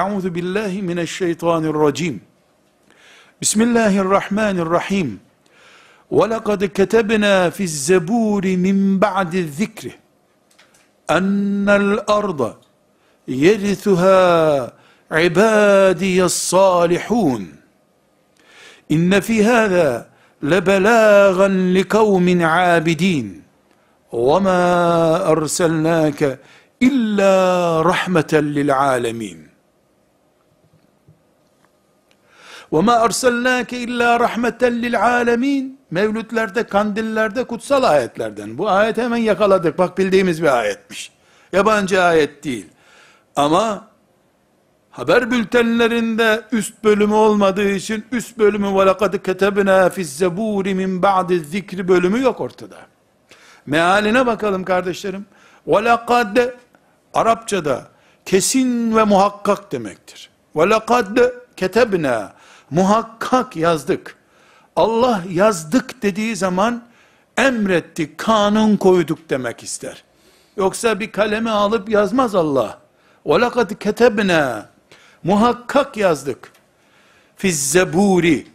أعوذ بالله من الشيطان الرجيم بسم الله الرحمن الرحيم ولقد كتبنا في الزبور من بعد الذكر أن الأرض يرثها عبادي الصالحون إن في هذا لبلاغا لقوم عابدين وما أرسلناك إلا رحمة للعالمين وَمَا اَرْسَلْنَاكَ اِلَّا رَحْمَةً لِلْعَالَمِينَ Mevlütlerde, kandillerde, kutsal ayetlerden. Bu ayet hemen yakaladık. Bak bildiğimiz bir ayetmiş. Yabancı ayet değil. Ama haber bültenlerinde üst bölümü olmadığı için üst bölümü وَلَقَدْ كَتَبْنَا فِي الزَّبُورِ مِنْ بَعْدِ zikri bölümü yok ortada. Mealine bakalım kardeşlerim. وَلَقَدْ Arapçada kesin ve muhakkak demektir. وَلَقَدْ ketebna Muhakkak yazdık. Allah yazdık dediği zaman emrettik, kanun koyduk demek ister. Yoksa bir kalemi alıp yazmaz Allah. وَلَقَدْ كَتَبْنَا Muhakkak yazdık. Fiz zeburi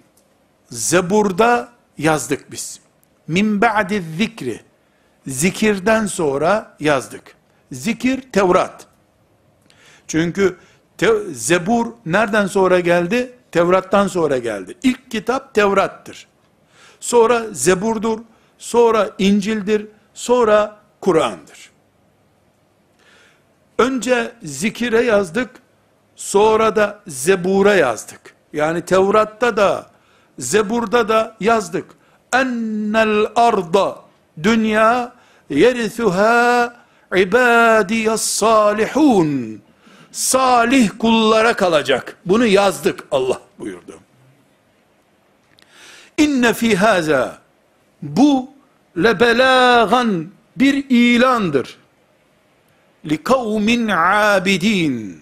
Zeburda yazdık biz. Min ba'di zikri Zikirden sonra yazdık. Zikir Tevrat. Çünkü te, Zebur nereden sonra geldi? Tevrat'tan sonra geldi. İlk kitap Tevrat'tır. Sonra Zebur'dur, sonra İncil'dir, sonra Kur'an'dır. Önce zikire yazdık, sonra da Zebur'a yazdık. Yani Tevrat'ta da, Zebur'da da yazdık. Ennel arda, dünya yerithuha ibadiyas salihun. Salih kullara kalacak. Bunu yazdık Allah buyurdu. İnne fi haza bu lebelagan bir ilandır. Li kavmin abidin.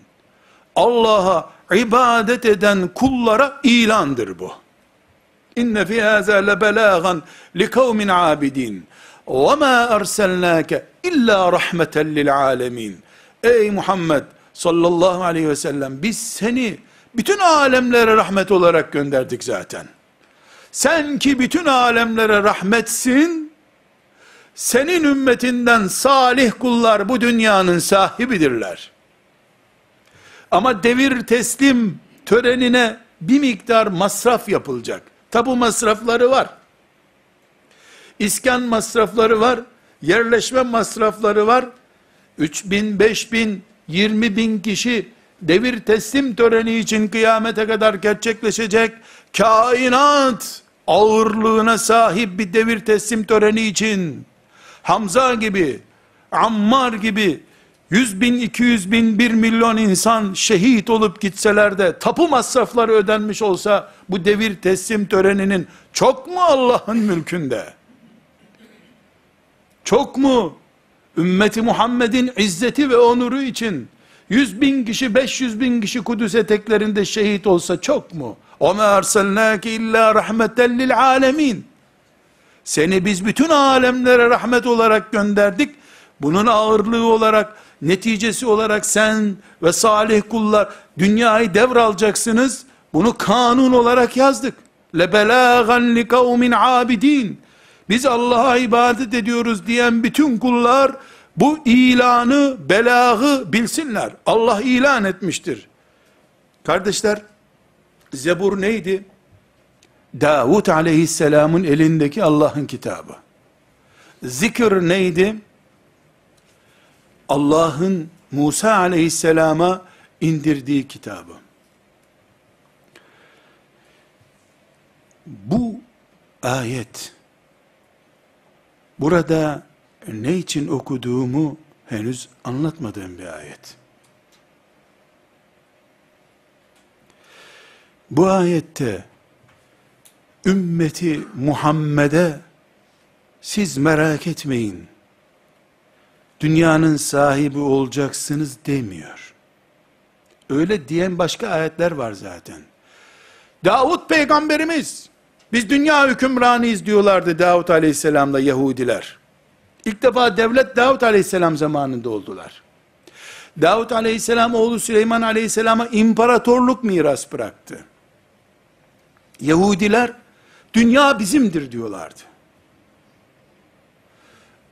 Allah'a ibadet eden kullara ilandır bu. İnne fi haza lebelagan li kavmin abidin. Ve ma erselnake illa rahmeten lil alemin. Ey Muhammed sallallahu aleyhi ve sellem biz seni bütün alemlere rahmet olarak gönderdik zaten. Sen ki bütün alemlere rahmetsin, senin ümmetinden salih kullar bu dünyanın sahibidirler. Ama devir teslim törenine bir miktar masraf yapılacak. Tabu masrafları var. İskan masrafları var. Yerleşme masrafları var. 3 bin, 5 bin, 20 bin kişi devir teslim töreni için kıyamete kadar gerçekleşecek kainat ağırlığına sahip bir devir teslim töreni için Hamza gibi, Ammar gibi 100 bin, 200 bin, 1 milyon insan şehit olup gitseler de tapu masrafları ödenmiş olsa bu devir teslim töreninin çok mu Allah'ın mülkünde? Çok mu ümmeti Muhammed'in izzeti ve onuru için 100 bin kişi 500 bin kişi Kudüs eteklerinde şehit olsa çok mu? O وَمَا اَرْسَلْنَاكِ اِلَّا lil لِلْعَالَمِينَ Seni biz bütün alemlere rahmet olarak gönderdik. Bunun ağırlığı olarak, neticesi olarak sen ve salih kullar dünyayı devralacaksınız. Bunu kanun olarak yazdık. لَبَلَاغًا لِكَوْمٍ abidin. Biz Allah'a ibadet ediyoruz diyen bütün kullar, bu ilanı, belağı bilsinler. Allah ilan etmiştir. Kardeşler, Zebur neydi? Davut aleyhisselamın elindeki Allah'ın kitabı. Zikir neydi? Allah'ın Musa aleyhisselama indirdiği kitabı. Bu ayet burada ne için okuduğumu henüz anlatmadığım bir ayet. Bu ayette ümmeti Muhammed'e siz merak etmeyin. Dünyanın sahibi olacaksınız demiyor. Öyle diyen başka ayetler var zaten. Davut peygamberimiz biz dünya hükümranıyız diyorlardı Davut aleyhisselamla Yahudiler. İlk defa devlet Davut Aleyhisselam zamanında oldular. Davut Aleyhisselam oğlu Süleyman Aleyhisselam'a imparatorluk miras bıraktı. Yahudiler dünya bizimdir diyorlardı.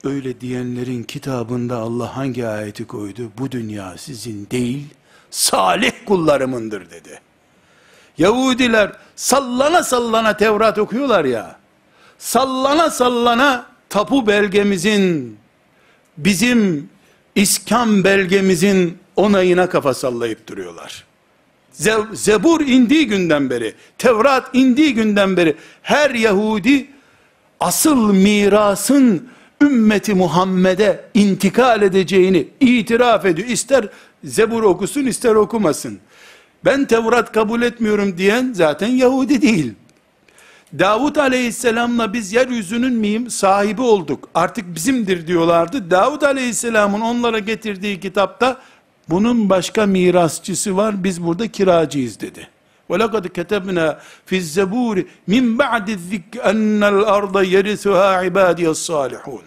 Öyle diyenlerin kitabında Allah hangi ayeti koydu? Bu dünya sizin değil, salih kullarımındır dedi. Yahudiler sallana sallana Tevrat okuyorlar ya, sallana sallana tapu belgemizin, bizim iskan belgemizin onayına kafa sallayıp duruyorlar. Zebur indiği günden beri, Tevrat indiği günden beri her Yahudi asıl mirasın ümmeti Muhammed'e intikal edeceğini itiraf ediyor. İster Zebur okusun ister okumasın. Ben Tevrat kabul etmiyorum diyen zaten Yahudi değil. Davut aleyhisselamla biz yeryüzünün miyim sahibi olduk. Artık bizimdir diyorlardı. Davut aleyhisselamın onlara getirdiği kitapta bunun başka mirasçısı var. Biz burada kiracıyız dedi. Ve وَلَقَدْ كَتَبْنَا فِي الزَّبُورِ مِنْ بَعْدِ الذِّكْ اَنَّ الْاَرْضَ يَرِثُهَا salihun الصَّالِحُونَ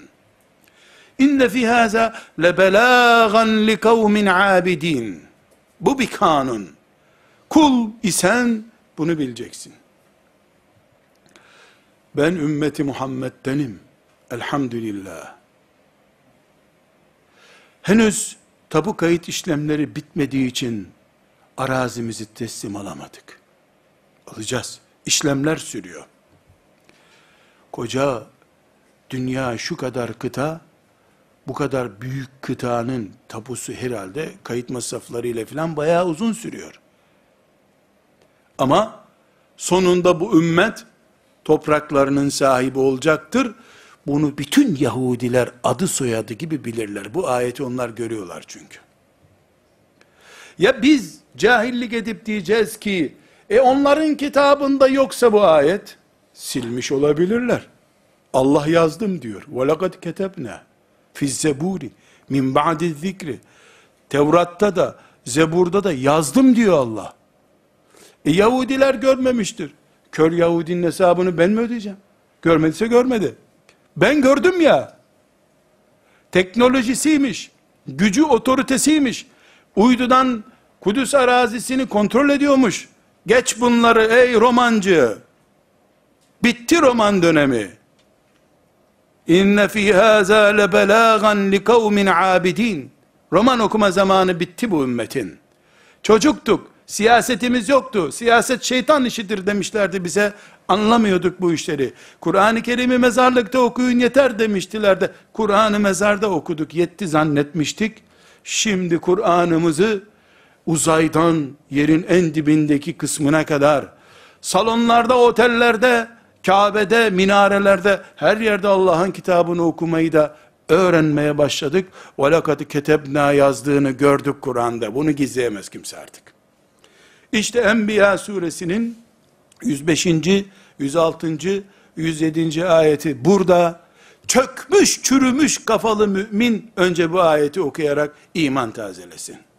اِنَّ فِي هَذَا لَبَلَاغًا لِكَوْمٍ عَابِد۪ينَ Bu bir kanun. Kul isen bunu bileceksin. Ben ümmeti Muhammed'denim. Elhamdülillah. Henüz tabu kayıt işlemleri bitmediği için arazimizi teslim alamadık. Alacağız. İşlemler sürüyor. Koca dünya şu kadar kıta, bu kadar büyük kıtanın tapusu herhalde kayıt ile filan bayağı uzun sürüyor. Ama sonunda bu ümmet topraklarının sahibi olacaktır. Bunu bütün Yahudiler adı soyadı gibi bilirler. Bu ayeti onlar görüyorlar çünkü. Ya biz cahillik edip diyeceğiz ki, e onların kitabında yoksa bu ayet, silmiş olabilirler. Allah yazdım diyor. وَلَقَدْ كَتَبْنَا فِي الزَّبُورِ min بَعْدِ zikri. Tevrat'ta da, Zebur'da da yazdım diyor Allah. E Yahudiler görmemiştir. Kör Yahudinin hesabını ben mi ödeyeceğim? Görmediyse görmedi. Ben gördüm ya. Teknolojisiymiş. Gücü otoritesiymiş. Uydudan Kudüs arazisini kontrol ediyormuş. Geç bunları ey romancı. Bitti roman dönemi. İnne fi hâzâ lebelâgan li kavmin abidin. Roman okuma zamanı bitti bu ümmetin. Çocuktuk. Siyasetimiz yoktu. Siyaset şeytan işidir demişlerdi bize. Anlamıyorduk bu işleri. Kur'an-ı Kerim'i mezarlıkta okuyun yeter demiştiler de. Kur'an'ı mezarda okuduk yetti zannetmiştik. Şimdi Kur'an'ımızı uzaydan yerin en dibindeki kısmına kadar salonlarda, otellerde, Kabe'de, minarelerde her yerde Allah'ın kitabını okumayı da öğrenmeye başladık. Velakat ketebna yazdığını gördük Kur'an'da. Bunu gizleyemez kimse artık. İşte Enbiya suresinin 105. 106. 107. ayeti burada çökmüş çürümüş kafalı mümin önce bu ayeti okuyarak iman tazelesin.